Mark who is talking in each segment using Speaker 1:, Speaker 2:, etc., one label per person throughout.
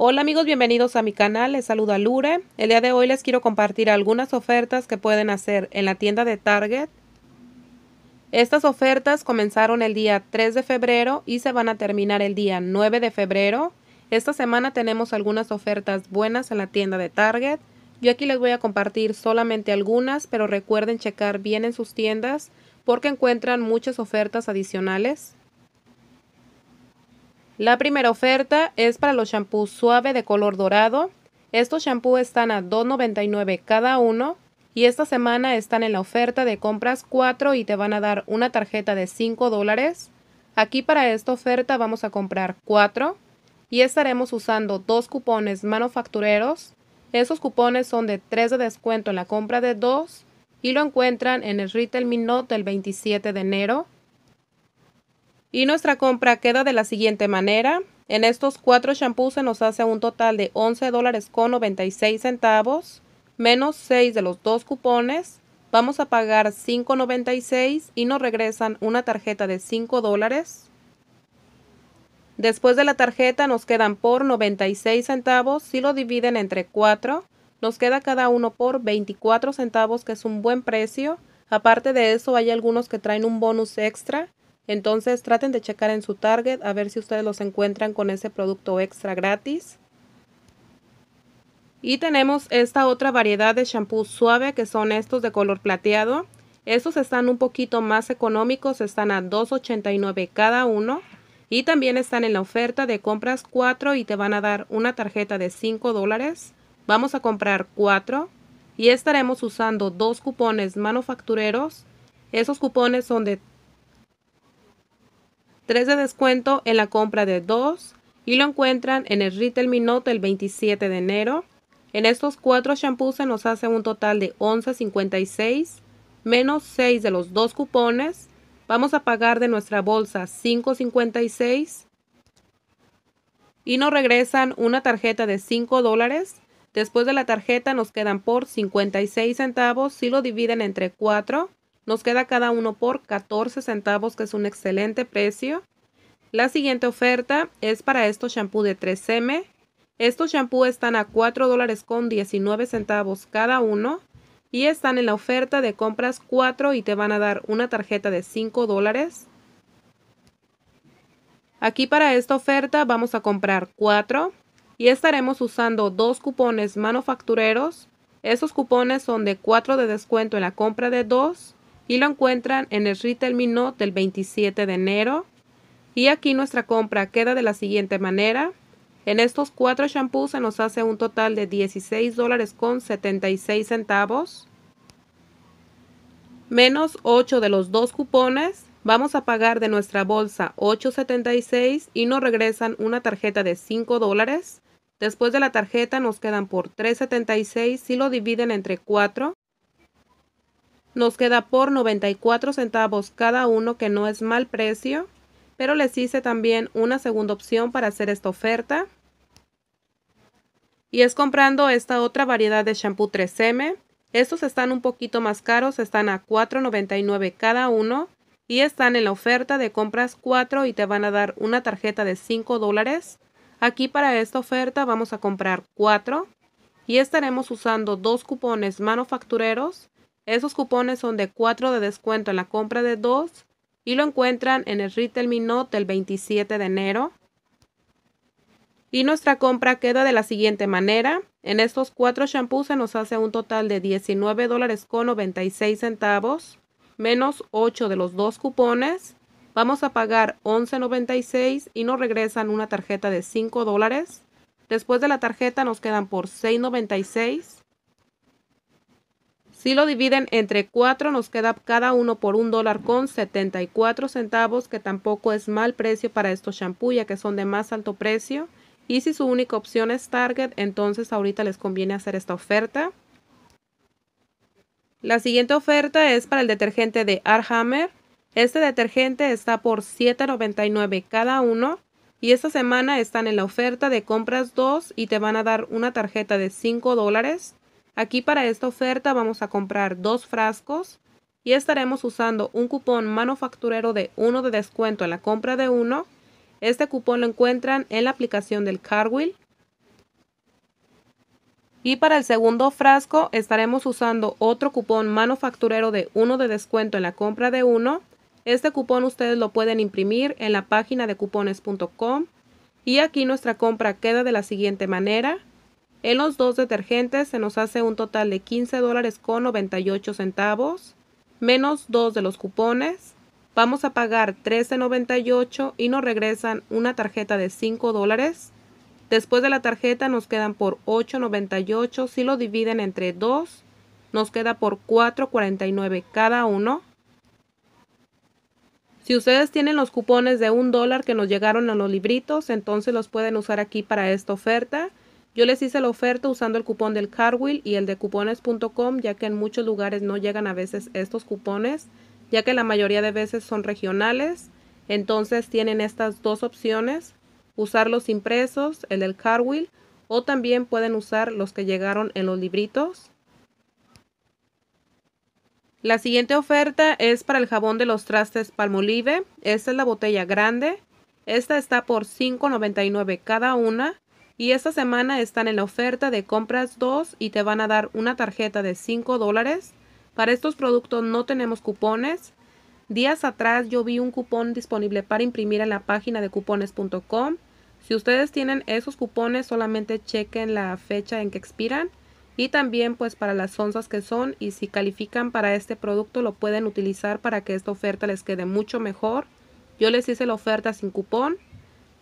Speaker 1: Hola amigos, bienvenidos a mi canal, les saluda Lure. El día de hoy les quiero compartir algunas ofertas que pueden hacer en la tienda de Target. Estas ofertas comenzaron el día 3 de febrero y se van a terminar el día 9 de febrero. Esta semana tenemos algunas ofertas buenas en la tienda de Target. Yo aquí les voy a compartir solamente algunas, pero recuerden checar bien en sus tiendas porque encuentran muchas ofertas adicionales. La primera oferta es para los shampoos suave de color dorado. Estos shampoos están a $2.99 cada uno y esta semana están en la oferta de compras 4 y te van a dar una tarjeta de 5 dólares. Aquí para esta oferta vamos a comprar 4 y estaremos usando dos cupones manufactureros. Esos cupones son de 3 de descuento en la compra de 2 y lo encuentran en el Retail Minot del 27 de enero. Y nuestra compra queda de la siguiente manera. En estos cuatro shampoos se nos hace un total de 11 dólares con 96 centavos, menos 6 de los dos cupones. Vamos a pagar 5.96 y nos regresan una tarjeta de 5 dólares. Después de la tarjeta nos quedan por 96 centavos si lo dividen entre 4. Nos queda cada uno por 24 centavos que es un buen precio. Aparte de eso hay algunos que traen un bonus extra entonces traten de checar en su Target a ver si ustedes los encuentran con ese producto extra gratis. Y tenemos esta otra variedad de shampoo suave que son estos de color plateado. Estos están un poquito más económicos, están a $2.89 cada uno. Y también están en la oferta de compras 4 y te van a dar una tarjeta de 5 dólares. Vamos a comprar 4 y estaremos usando dos cupones manufactureros. Esos cupones son de 3 de descuento en la compra de 2 y lo encuentran en el Retail Minot el 27 de enero. En estos 4 shampoos se nos hace un total de 11.56 menos 6 de los 2 cupones. Vamos a pagar de nuestra bolsa 5.56 y nos regresan una tarjeta de 5 dólares. Después de la tarjeta nos quedan por 56 centavos si lo dividen entre 4. Nos queda cada uno por 14 centavos, que es un excelente precio. La siguiente oferta es para estos shampoos de 3M. Estos shampoos están a 4 dólares con 19 centavos cada uno y están en la oferta de compras 4 y te van a dar una tarjeta de 5 dólares. Aquí para esta oferta vamos a comprar 4 y estaremos usando dos cupones manufactureros. Esos cupones son de 4 de descuento en la compra de 2 y lo encuentran en el Retail Minot del 27 de enero. Y aquí nuestra compra queda de la siguiente manera. En estos cuatro shampoos se nos hace un total de 16 dólares con 76 centavos. Menos 8 de los dos cupones. Vamos a pagar de nuestra bolsa 8.76 y nos regresan una tarjeta de 5 dólares. Después de la tarjeta nos quedan por 3.76 si lo dividen entre 4. Nos queda por 94 centavos cada uno que no es mal precio, pero les hice también una segunda opción para hacer esta oferta. Y es comprando esta otra variedad de shampoo 3M. Estos están un poquito más caros, están a $4.99 cada uno y están en la oferta de compras 4 y te van a dar una tarjeta de 5 dólares. Aquí para esta oferta vamos a comprar 4 y estaremos usando dos cupones manufactureros esos cupones son de 4 de descuento en la compra de 2 y lo encuentran en el Retail Minot el 27 de enero. Y nuestra compra queda de la siguiente manera. En estos 4 shampoos se nos hace un total de $19.96, dólares menos 8 de los dos cupones. Vamos a pagar 11.96 y nos regresan una tarjeta de 5 dólares. Después de la tarjeta nos quedan por 6.96 si lo dividen entre 4, nos queda cada uno por un dólar con 74 centavos, que tampoco es mal precio para estos shampoos ya que son de más alto precio. Y si su única opción es Target, entonces ahorita les conviene hacer esta oferta. La siguiente oferta es para el detergente de Arhammer. Este detergente está por $7.99 cada uno. Y esta semana están en la oferta de compras 2 y te van a dar una tarjeta de 5 dólares. Aquí para esta oferta vamos a comprar dos frascos y estaremos usando un cupón manufacturero de uno de descuento en la compra de uno. Este cupón lo encuentran en la aplicación del Carwheel. Y para el segundo frasco estaremos usando otro cupón manufacturero de uno de descuento en la compra de uno. Este cupón ustedes lo pueden imprimir en la página de cupones.com y aquí nuestra compra queda de la siguiente manera. En los dos detergentes se nos hace un total de 15 dólares con 98 centavos, menos dos de los cupones. Vamos a pagar 13.98 y nos regresan una tarjeta de 5 dólares. Después de la tarjeta nos quedan por 8.98. Si lo dividen entre 2, nos queda por 4.49 cada uno. Si ustedes tienen los cupones de un dólar que nos llegaron en los libritos, entonces los pueden usar aquí para esta oferta. Yo les hice la oferta usando el cupón del Carwheel y el de cupones.com, ya que en muchos lugares no llegan a veces estos cupones, ya que la mayoría de veces son regionales. Entonces tienen estas dos opciones, usar los impresos, el del Carwheel, o también pueden usar los que llegaron en los libritos. La siguiente oferta es para el jabón de los trastes Palmolive. Esta es la botella grande. Esta está por $5.99 cada una. Y esta semana están en la oferta de compras 2 y te van a dar una tarjeta de 5 dólares. Para estos productos no tenemos cupones. Días atrás yo vi un cupón disponible para imprimir en la página de cupones.com. Si ustedes tienen esos cupones solamente chequen la fecha en que expiran y también pues para las onzas que son y si califican para este producto lo pueden utilizar para que esta oferta les quede mucho mejor. Yo les hice la oferta sin cupón.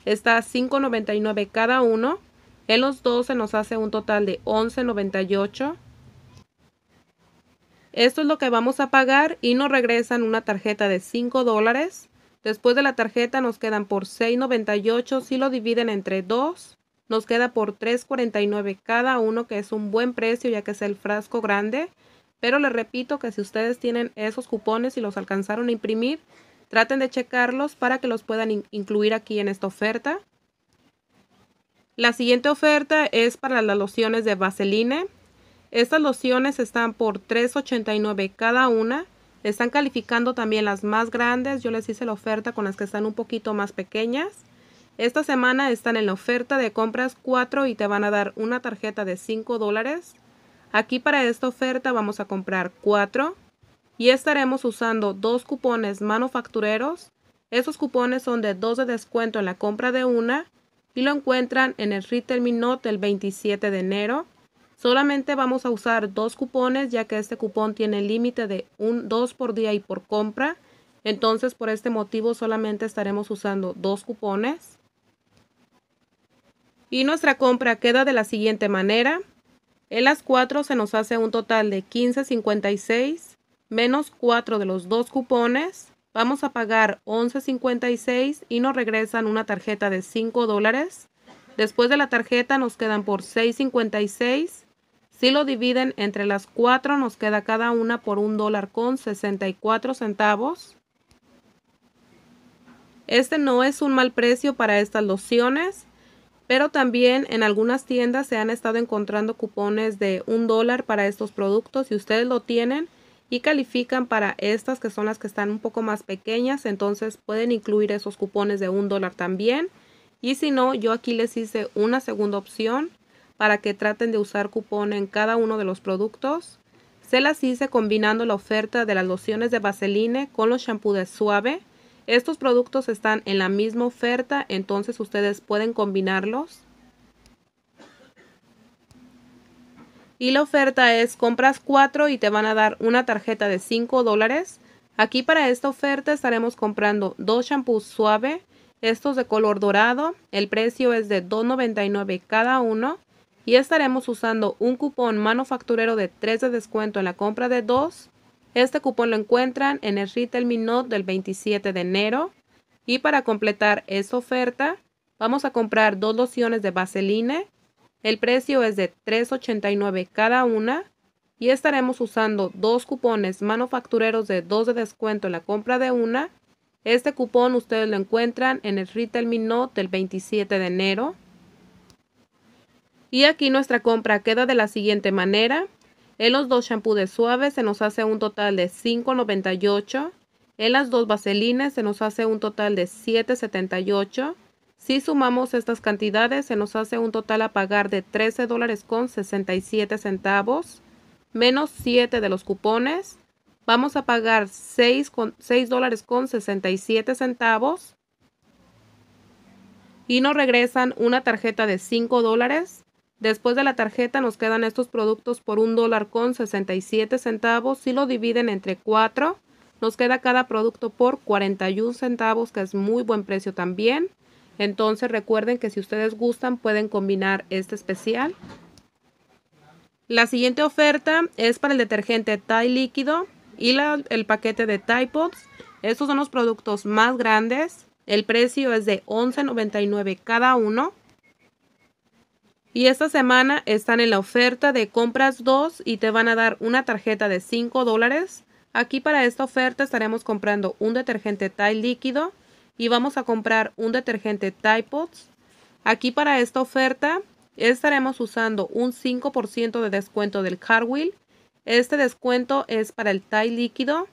Speaker 1: Está a $5.99 cada uno en los 12 nos hace un total de 11.98. Esto es lo que vamos a pagar y nos regresan una tarjeta de 5 dólares. Después de la tarjeta nos quedan por 6.98. Si lo dividen entre 2, nos queda por 3.49 cada uno, que es un buen precio ya que es el frasco grande. Pero les repito que si ustedes tienen esos cupones y los alcanzaron a imprimir, traten de checarlos para que los puedan incluir aquí en esta oferta. La siguiente oferta es para las lociones de Vaseline. Estas lociones están por $3.89 cada una. Están calificando también las más grandes. Yo les hice la oferta con las que están un poquito más pequeñas. Esta semana están en la oferta de compras 4 y te van a dar una tarjeta de 5 dólares. Aquí para esta oferta vamos a comprar 4 y estaremos usando dos cupones manufactureros. Esos cupones son de 2 de descuento en la compra de una y lo encuentran en el Retail el 27 de enero. Solamente vamos a usar dos cupones ya que este cupón tiene el límite de un 2 por día y por compra. Entonces por este motivo solamente estaremos usando dos cupones. Y nuestra compra queda de la siguiente manera. En las 4 se nos hace un total de 15.56 menos 4 de los dos cupones Vamos a pagar 11.56 y nos regresan una tarjeta de 5 dólares. Después de la tarjeta nos quedan por 6.56. Si lo dividen entre las cuatro nos queda cada una por un dólar con 64 centavos. Este no es un mal precio para estas lociones, pero también en algunas tiendas se han estado encontrando cupones de un dólar para estos productos. Si ustedes lo tienen, y califican para estas que son las que están un poco más pequeñas, entonces pueden incluir esos cupones de un dólar también. Y si no, yo aquí les hice una segunda opción para que traten de usar cupón en cada uno de los productos. Se las hice combinando la oferta de las lociones de Vaseline con los shampoos de Suave. Estos productos están en la misma oferta, entonces ustedes pueden combinarlos. Y la oferta es compras 4 y te van a dar una tarjeta de 5 dólares. Aquí para esta oferta estaremos comprando dos shampoos suave, estos de color dorado, el precio es de $2.99 cada uno y estaremos usando un cupón manufacturero de 3 de descuento en la compra de 2. Este cupón lo encuentran en el Retail Minot del 27 de enero y para completar esta oferta vamos a comprar dos lociones de vaseline el precio es de $3.89 cada una y estaremos usando dos cupones manufactureros de 2 de descuento en la compra de una. Este cupón ustedes lo encuentran en el Retail Minot del 27 de enero. Y aquí nuestra compra queda de la siguiente manera. En los dos shampoos de suave se nos hace un total de $5.98. En las dos vaselinas se nos hace un total de $7.78. Si sumamos estas cantidades, se nos hace un total a pagar de 13 dólares con 67 menos 7 de los cupones. Vamos a pagar 6, dólares con 67 Y nos regresan una tarjeta de 5 dólares. Después de la tarjeta nos quedan estos productos por $1.67 dólar con 67 Si lo dividen entre 4, nos queda cada producto por 41 centavos, que es muy buen precio también. Entonces recuerden que si ustedes gustan pueden combinar este especial. La siguiente oferta es para el detergente Tide líquido y el paquete de Tide Pods. Estos son los productos más grandes. El precio es de $11.99 cada uno. Y esta semana están en la oferta de compras 2 y te van a dar una tarjeta de $5 dólares. Aquí para esta oferta estaremos comprando un detergente Tide líquido y vamos a comprar un detergente Tide Pods. Aquí para esta oferta estaremos usando un 5% de descuento del Carwheel. Este descuento es para el Tide líquido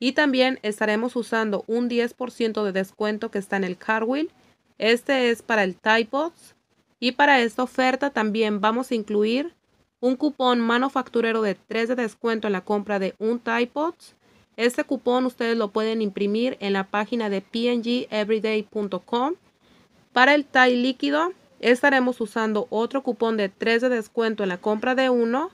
Speaker 1: y también estaremos usando un 10% de descuento que está en el Carwheel. Este es para el Tide Pods y para esta oferta también vamos a incluir un cupón manufacturero de 3 de descuento en la compra de un Tide Pods este cupón ustedes lo pueden imprimir en la página de pngeveryday.com. Para el TAI líquido estaremos usando otro cupón de 3 de descuento en la compra de uno.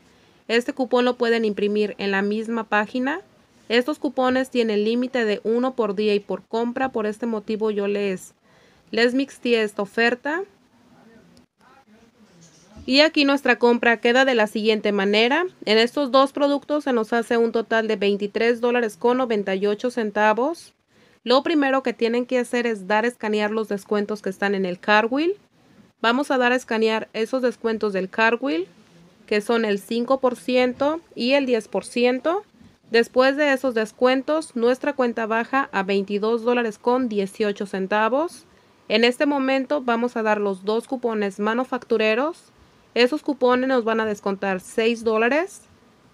Speaker 1: Este cupón lo pueden imprimir en la misma página. Estos cupones tienen límite de uno por día y por compra. Por este motivo yo les, les esta oferta. Y aquí nuestra compra queda de la siguiente manera. En estos dos productos se nos hace un total de $23.98. con centavos. Lo primero que tienen que hacer es dar a escanear los descuentos que están en el Carwheel. Vamos a dar a escanear esos descuentos del Carwheel, que son el 5% y el 10%. Después de esos descuentos, nuestra cuenta baja a $22.18. con centavos. En este momento vamos a dar los dos cupones manufactureros esos cupones nos van a descontar 6 dólares.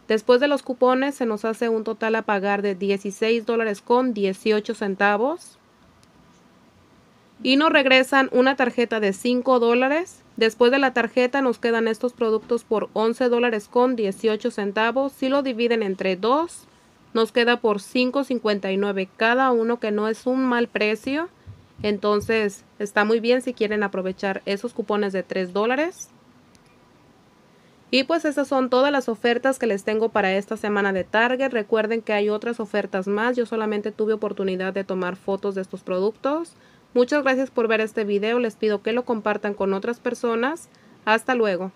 Speaker 1: Después de los cupones se nos hace un total a pagar de 16 dólares con 18 centavos. Y nos regresan una tarjeta de 5 dólares. Después de la tarjeta nos quedan estos productos por 11 dólares con 18 centavos. Si lo dividen entre 2, nos queda por 5.59 cada uno que no es un mal precio. Entonces está muy bien si quieren aprovechar esos cupones de 3 dólares. Y pues esas son todas las ofertas que les tengo para esta semana de Target. Recuerden que hay otras ofertas más. Yo solamente tuve oportunidad de tomar fotos de estos productos. Muchas gracias por ver este video. Les pido que lo compartan con otras personas. Hasta luego.